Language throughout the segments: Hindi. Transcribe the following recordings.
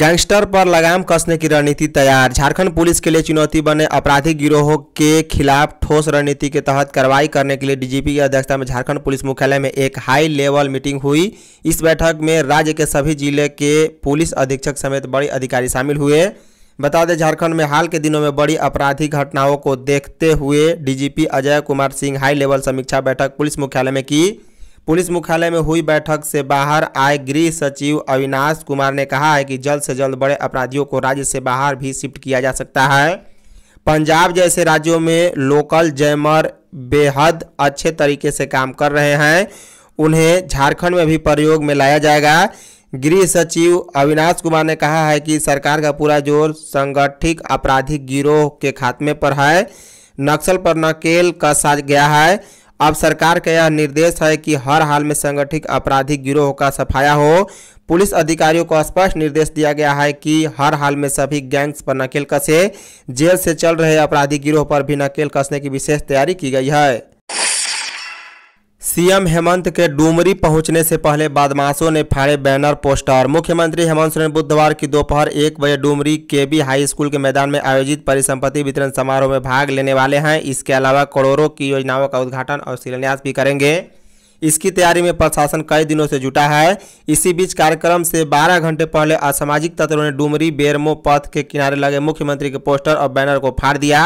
गैंगस्टर पर लगाम कसने की रणनीति तैयार झारखंड पुलिस के लिए चुनौती बने आपराधिक गिरोहों के खिलाफ ठोस रणनीति के तहत कार्रवाई करने के लिए डीजीपी की अध्यक्षता में झारखंड पुलिस मुख्यालय में एक हाई लेवल मीटिंग हुई इस बैठक में राज्य के सभी जिले के पुलिस अधीक्षक समेत बड़े अधिकारी शामिल हुए बता दें झारखंड में हाल के दिनों में बड़ी आपराधिक घटनाओं को देखते हुए DGP Ajay Kumar Singh high level समीक्षा बैठक पुलिस मुख्यालय में की पुलिस मुख्यालय में हुई बैठक से बाहर आए गृह सचिव अविनाश कुमार ने कहा है कि जल्द से जल्द बड़े अपराधियों को राज्य से बाहर भी शिफ्ट किया जा सकता है पंजाब जैसे राज्यों में लोकल जैमर बेहद अच्छे तरीके से काम कर रहे हैं उन्हें झारखंड में भी प्रयोग में लाया जाएगा गृह सचिव अविनाश कुमार ने कहा है कि सरकार का पूरा जोर संगठित आपराधिक गिरोह के खात्मे पर है नक्सल पर नकेल कसा गया है अब सरकार का यह निर्देश है कि हर हाल में संगठित आपराधिक गिरोह का सफाया हो पुलिस अधिकारियों को स्पष्ट निर्देश दिया गया है कि हर हाल में सभी गैंग्स पर नकेल कसे जेल से चल रहे आपराधिक गिरोह पर भी नकेल कसने की विशेष तैयारी की गई है सीएम हेमंत के डूमरी पहुंचने से पहले बदमाशों ने फाड़े बैनर पोस्टर मुख्यमंत्री हेमंत सोरेन बुधवार की दोपहर एक बजे डूमरी केबी हाई स्कूल के मैदान में आयोजित परिसंपत्ति वितरण समारोह में भाग लेने वाले हैं इसके अलावा करोड़ों की योजनाओं का उद्घाटन और शिलान्यास भी करेंगे इसकी तैयारी में प्रशासन कई दिनों से जुटा है इसी बीच कार्यक्रम से 12 घंटे पहले असामाजिक तत्वों ने डूमरी बेरमो पथ के किनारे लगे मुख्यमंत्री के पोस्टर और बैनर को फाड़ दिया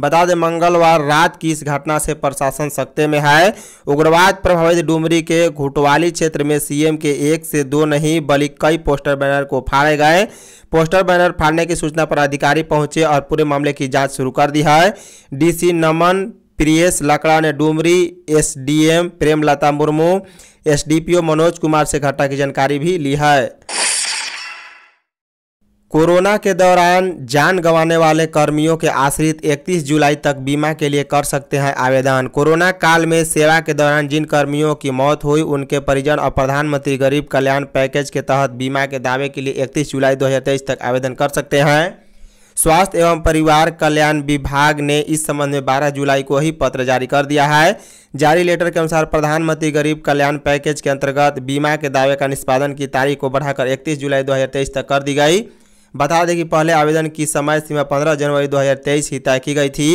बता दें मंगलवार रात की इस घटना से प्रशासन सख्ते में है उग्रवाद प्रभावित डुमरी के घुटवाली क्षेत्र में सीएम के एक से दो नहीं बल्कि कई पोस्टर बैनर को फाड़े गए पोस्टर बैनर फाड़ने की सूचना पर अधिकारी पहुंचे और पूरे मामले की जांच शुरू कर दी है डीसी नमन प्रियस लकड़ा ने डुमरी एस प्रेमलता मुर्मू एसडीपीओ मनोज कुमार से घटना की जानकारी भी ली है कोरोना के दौरान जान गंवाने वाले कर्मियों के आश्रित 31 जुलाई तक बीमा के लिए कर सकते हैं आवेदन कोरोना काल में सेवा के दौरान जिन कर्मियों की मौत हुई उनके परिजन और प्रधानमंत्री गरीब कल्याण पैकेज के तहत बीमा के दावे के लिए 31 जुलाई 2023 तक आवेदन कर सकते हैं स्वास्थ्य एवं परिवार कल्याण विभाग ने इस संबंध में 12 जुलाई को ही पत्र जारी कर दिया है जारी लेटर के अनुसार प्रधानमंत्री गरीब कल्याण पैकेज के अंतर्गत बीमा के दावे का निष्पादन की तारीख को बढ़ाकर 31 जुलाई 2023 तक कर दी गई बता दें कि पहले आवेदन की समय सीमा 15 जनवरी 2023 ही तय की गई थी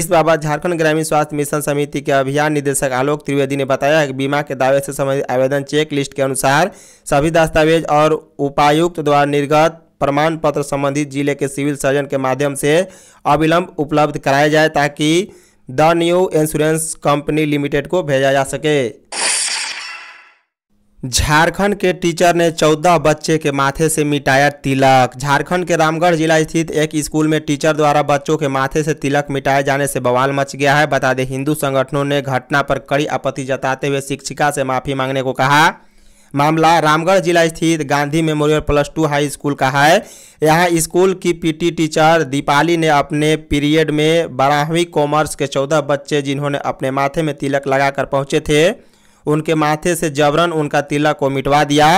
इस बाबत झारखंड ग्रामीण स्वास्थ्य मिशन समिति के अभियान निदेशक आलोक त्रिवेदी ने बताया कि बीमा के दावे से संबंधित आवेदन चेक लिस्ट के अनुसार सभी दस्तावेज और उपायुक्त द्वारा निर्गत प्रमाण पत्र संबंधित जिले के सिविल सर्जन के माध्यम से अविलंब उपलब्ध कराया जाए ताकि the new insurance company limited को भेजा जा सके झारखंड के टीचर ने चौदह बच्चे के माथे से मिटाया तिलक झारखंड के रामगढ़ जिला स्थित एक स्कूल में टीचर द्वारा बच्चों के माथे से तिलक मिटाए जाने से बवाल मच गया है बता दें हिंदू संगठनों ने घटना पर कड़ी आपत्ति जताते हुए शिक्षिका से माफी मांगने को कहा मामला रामगढ़ जिला स्थित Gandhi memorial plus two high school का है यहाँ स्कूल की पीटी टीचर दीपाली ने अपने पीरियड में बारहवीं कॉमर्स के चौदह बच्चे जिन्होंने अपने माथे में तिलक लगाकर पहुंचे थे उनके माथे से जबरन उनका तिलक को मिटवा दिया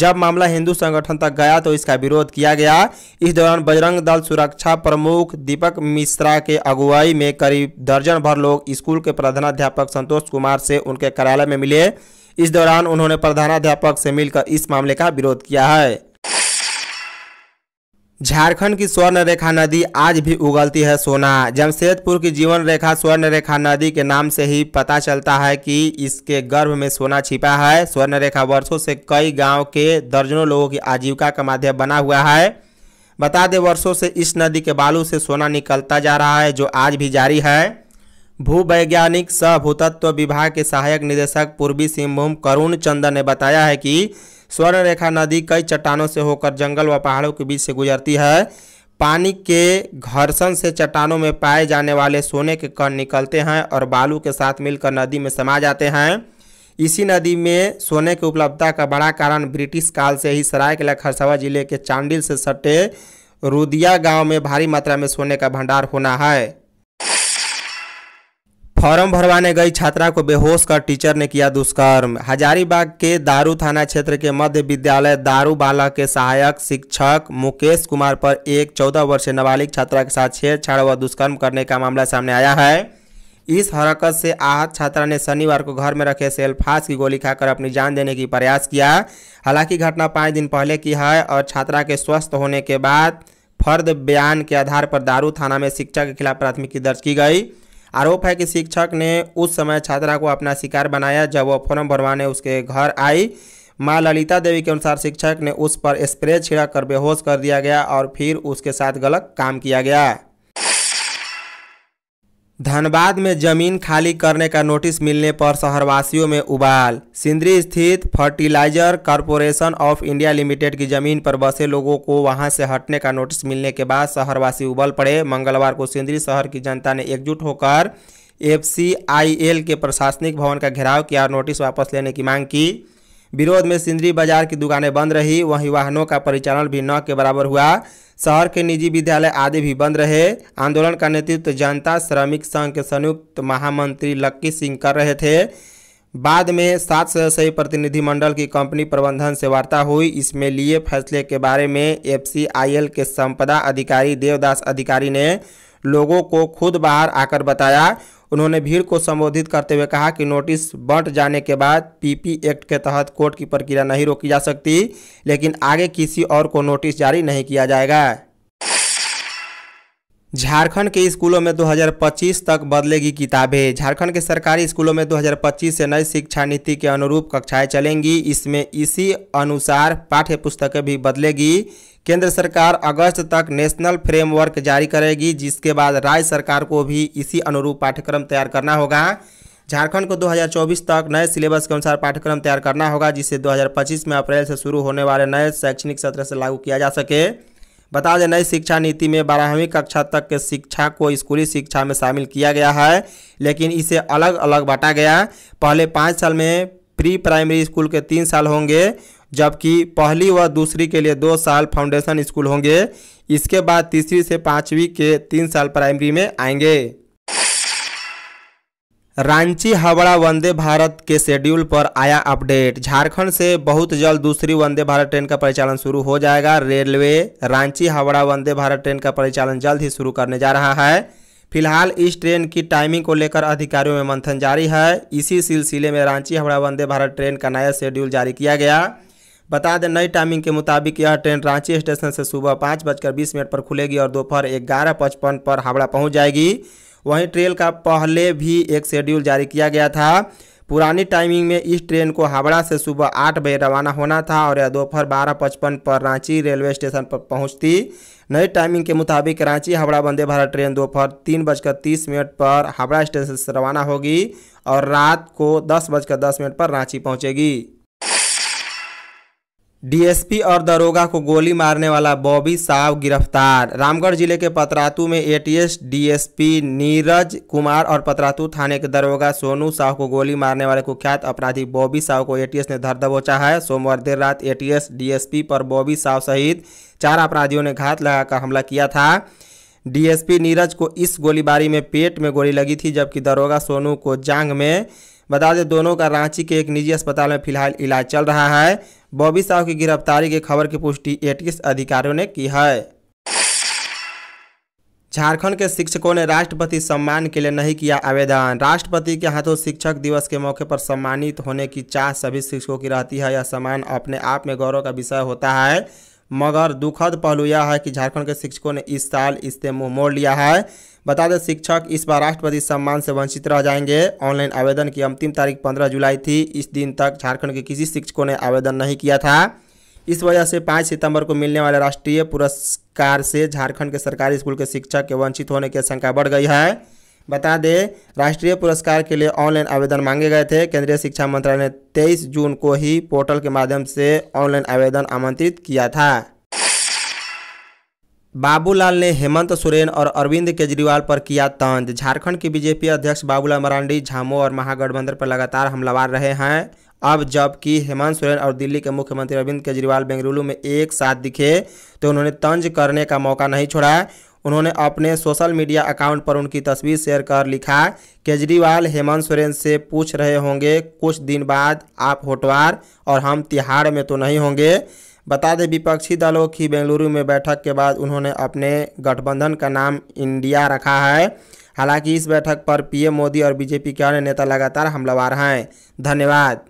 जब मामला हिंदू संगठन तक गया तो इसका विरोध किया गया इस दौरान बजरंग दल सुरक्षा प्रमुख दीपक मिश्रा के अगुवाई में करीब दर्जन भर लोग स्कूल के प्रधानाध्यापक संतोष कुमार से उनके कार्यालय में मिले इस दौरान उन्होंने प्रधानाध्यापक से मिलकर इस मामले का विरोध किया है झारखंड की स्वर्ण रेखा नदी आज भी उगलती है सोना जमशेदपुर की जीवन रेखा स्वर्ण रेखा नदी के नाम से ही पता चलता है कि इसके गर्भ में सोना छिपा है स्वर्ण रेखा वर्षों से कई गांव के दर्जनों लोगों की आजीविका का माध्यम बना हुआ है बता दें वर्षों से इस नदी के बालू से सोना निकलता जा रहा है जो आज भी जारी है भूवैज्ञानिक सह भूतत्व विभाग के सहायक निदेशक पूर्वी सिंहभूम करुण चंद्र ने बताया है कि स्वर्ण रेखा नदी कई चट्टानों से होकर जंगल व पहाड़ों के बीच से गुजरती है पानी के घर्षण से चट्टानों में पाए जाने वाले सोने के कण निकलते हैं और बालू के साथ मिलकर नदी में समा जाते हैं इसी नदी में सोने की उपलब्धता का बड़ा कारण ब्रिटिश काल से ही सरायकला खरसावा जिले के चांडिल से सटे रुदिया गांव में भारी मात्रा में सोने का भंडार होना है फॉर्म भरवाने गई छात्रा को बेहोश कर टीचर ने किया दुष्कर्म हजारीबाग के दारू थाना क्षेत्र के मध्य विद्यालय बाला के सहायक शिक्षक मुकेश कुमार पर एक चौदह वर्षीय नाबालिग छात्रा के साथ छेड़छाड़ व दुष्कर्म करने का मामला सामने आया है इस हरकत से आहत छात्रा ने शनिवार को घर में रखे सेल्फास की गोली खाकर अपनी जान देने की प्रयास किया हालांकि घटना पाँच दिन पहले की है और छात्रा के स्वस्थ होने के बाद फर्द बयान के आधार पर दारू थाना में शिक्षा के खिलाफ प्राथमिकी दर्ज की गई आरोप है कि शिक्षक ने उस समय छात्रा को अपना शिकार बनाया जब वह फॉर्म भरवाने उसके घर आई माँ ललिता देवी के अनुसार शिक्षक ने उस पर स्प्रे छिड़क कर बेहोश कर दिया गया और फिर उसके साथ गलत काम किया गया धनबाद में जमीन खाली करने का नोटिस मिलने पर शहरवासियों में उबाल सिंदरी स्थित fertiliser corporation of India limited की जमीन पर बसे लोगों को वहां से हटने का नोटिस मिलने के बाद शहरवासी उबल पड़े मंगलवार को सिंदरी शहर की जनता ने एकजुट होकर एफसीआईएल के प्रशासनिक भवन का घेराव किया और नोटिस वापस लेने की मांग की विरोध में सिंदरी बाजार की दुकानें बंद रही वहीं वाहनों का परिचालन भी न के बराबर हुआ शहर के निजी विद्यालय आदि भी बंद रहे आंदोलन का नेतृत्व जनता श्रमिक संघ के संयुक्त महामंत्री लक्की सिंह कर रहे थे बाद में सात सदस्यीय प्रतिनिधिमंडल की कंपनी प्रबंधन से वार्ता हुई इसमें लिए फैसले के बारे में एफसीआईएल के संपदा अधिकारी देवदास अधिकारी ने लोगों को खुद बाहर आकर बताया उन्होंने भीड़ को संबोधित करते हुए कहा कि नोटिस बंट जाने के बाद पीपी एक्ट के तहत कोर्ट की प्रक्रिया नहीं रोकी जा सकती लेकिन आगे किसी और को नोटिस जारी नहीं किया जाएगा झारखंड के स्कूलों में 2025 तक बदलेगी किताबें झारखंड के सरकारी स्कूलों में 2025 से नई शिक्षा नीति के अनुरूप कक्षाएं चलेंगी इसमें इसी अनुसार पाठ्य पुस्तकें भी बदलेगी केंद्र सरकार अगस्त तक नेशनल फ्रेमवर्क जारी करेगी जिसके बाद राज्य सरकार को भी इसी अनुरूप पाठ्यक्रम तैयार करना होगा झारखंड को 2024 तक नए सिलेबस के अनुसार पाठ्यक्रम तैयार करना होगा जिसे 2025 में अप्रैल से शुरू होने वाले नए शैक्षणिक सत्र से लागू किया जा सके बता दें नई शिक्षा नीति में बारहवीं कक्षा तक के शिक्षा को स्कूली शिक्षा में शामिल किया गया है लेकिन इसे अलग अलग बांटा गया पहले पाँच साल में प्री प्राइमरी स्कूल के तीन साल होंगे जबकि पहली व दूसरी के लिए दो साल फाउंडेशन स्कूल होंगे इसके बाद तीसरी से पाँचवीं के तीन साल प्राइमरी में आएंगे रांची हावड़ा वंदे भारत के शेड्यूल पर आया अपडेट झारखंड से बहुत जल्द दूसरी वंदे भारत ट्रेन का परिचालन शुरू हो जाएगा रेलवे रांची हावड़ा वंदे भारत ट्रेन का परिचालन जल्द ही शुरू करने जा रहा है फिलहाल इस ट्रेन की टाइमिंग को लेकर अधिकारियों में मंथन जारी है इसी सिलसिले में रांची हावड़ा वंदे भारत ट्रेन का नया शेड्यूल जारी किया गया बता दें नई टाइमिंग के मुताबिक यह ट्रेन रांची स्टेशन से सुबह पाँच बजकर बीस मिनट पर खुलेगी और दोपहर ग्यारह पचपन पर हावड़ा पहुँच जाएगी वहीं ट्रेन का पहले भी एक शेड्यूल जारी किया गया था पुरानी टाइमिंग में इस ट्रेन को हावड़ा से सुबह आठ बजे रवाना होना था और यह दोपहर बारह पचपन पर रांची रेलवे स्टेशन पर पहुंचती नई टाइमिंग के मुताबिक रांची हावड़ा वंदे भारत ट्रेन दोपहर तीन बजकर तीस मिनट पर हावड़ा स्टेशन से रवाना होगी और रात को दस बजकर दस मिनट पर रांची पहुँचेगी डीएसपी और दरोगा को गोली मारने वाला बॉबी साहब गिरफ्तार रामगढ़ जिले के पतरातू में एटीएस डीएसपी नीरज कुमार और पतरातू थाने के दरोगा सोनू साहब को गोली मारने वाले कुख्यात अपराधी बॉबी साहब को एटीएस ने धर दबोचा है सोमवार देर रात एटीएस डीएसपी पर बॉबी साहब सहित चार अपराधियों ने घात लगाकर हमला किया था डीएसपी नीरज को इस गोलीबारी में पेट में गोली लगी थी जबकि दरोगा सोनू को जांग में बता दें दोनों का रांची के एक निजी अस्पताल में फिलहाल इलाज चल रहा है बॉबी साहू की गिरफ्तारी की खबर की पुष्टि एटीएस अधिकारियों ने की है झारखंड के शिक्षकों ने राष्ट्रपति सम्मान के लिए नहीं किया आवेदन राष्ट्रपति के हाथों शिक्षक दिवस के मौके पर सम्मानित होने की चाह सभी शिक्षकों की रहती है यह सम्मान अपने आप में गौरव का विषय होता है मगर दुखद पहलू यह है कि झारखंड के शिक्षकों ने इस साल इससे मुंह मोड़ लिया है बता दें शिक्षक इस बार राष्ट्रपति सम्मान से वंचित रह जाएंगे ऑनलाइन आवेदन की अंतिम तारीख 15 जुलाई थी इस दिन तक झारखंड के किसी शिक्षकों ने आवेदन नहीं किया था इस वजह से 5 सितंबर को मिलने वाले राष्ट्रीय पुरस्कार से झारखंड के सरकारी स्कूल के शिक्षक के वंचित होने की आशंका बढ़ गई है बता दें राष्ट्रीय पुरस्कार के लिए ऑनलाइन आवेदन मांगे गए थे केंद्रीय शिक्षा मंत्रालय ने 23 जून को ही पोर्टल के माध्यम से ऑनलाइन आवेदन आमंत्रित किया था बाबूलाल ने हेमंत सोरेन और अरविंद केजरीवाल पर किया तंज झारखंड के बीजेपी अध्यक्ष बाबूलाल मरांडी झामो और महागठबंधन पर लगातार हमलावर रहे हैं अब जबकि हेमंत सोरेन और दिल्ली के मुख्यमंत्री अरविंद केजरीवाल बेंगलुरु में एक साथ दिखे तो उन्होंने तंज करने का मौका नहीं छोड़ा उन्होंने अपने सोशल मीडिया अकाउंट पर उनकी तस्वीर शेयर कर लिखा केजरीवाल हेमंत सोरेन से पूछ रहे होंगे कुछ दिन बाद आप होटवार और हम तिहाड़ में तो नहीं होंगे बता दें विपक्षी दलों की बेंगलुरु में बैठक के बाद उन्होंने अपने गठबंधन का नाम इंडिया रखा है हालांकि इस बैठक पर पीएम मोदी और बीजेपी के अन्य नेता लगातार हमलावर हैं धन्यवाद